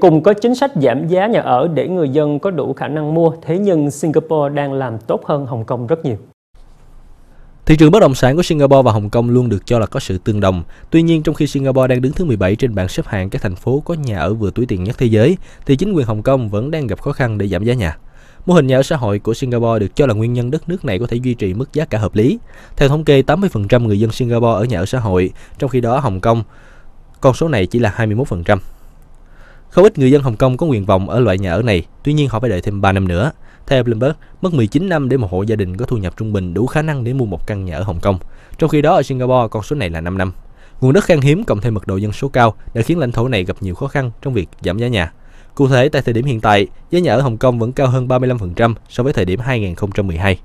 Cùng có chính sách giảm giá nhà ở để người dân có đủ khả năng mua, thế nhưng Singapore đang làm tốt hơn Hồng Kông rất nhiều. Thị trường bất động sản của Singapore và Hồng Kông luôn được cho là có sự tương đồng. Tuy nhiên, trong khi Singapore đang đứng thứ 17 trên bảng xếp hạng các thành phố có nhà ở vừa túi tiền nhất thế giới, thì chính quyền Hồng Kông vẫn đang gặp khó khăn để giảm giá nhà. Mô hình nhà ở xã hội của Singapore được cho là nguyên nhân đất nước này có thể duy trì mức giá cả hợp lý. Theo thống kê, 80% người dân Singapore ở nhà ở xã hội, trong khi đó Hồng Kông, con số này chỉ là 21%. Không ít người dân Hồng Kông có nguyện vọng ở loại nhà ở này, tuy nhiên họ phải đợi thêm 3 năm nữa. Theo Bloomberg, mất 19 năm để một hộ gia đình có thu nhập trung bình đủ khả năng để mua một căn nhà ở Hồng Kông. Trong khi đó ở Singapore, con số này là 5 năm. Nguồn đất khan hiếm cộng thêm mật độ dân số cao đã khiến lãnh thổ này gặp nhiều khó khăn trong việc giảm giá nhà. Cụ thể, tại thời điểm hiện tại, giá nhà ở Hồng Kông vẫn cao hơn 35% so với thời điểm 2012.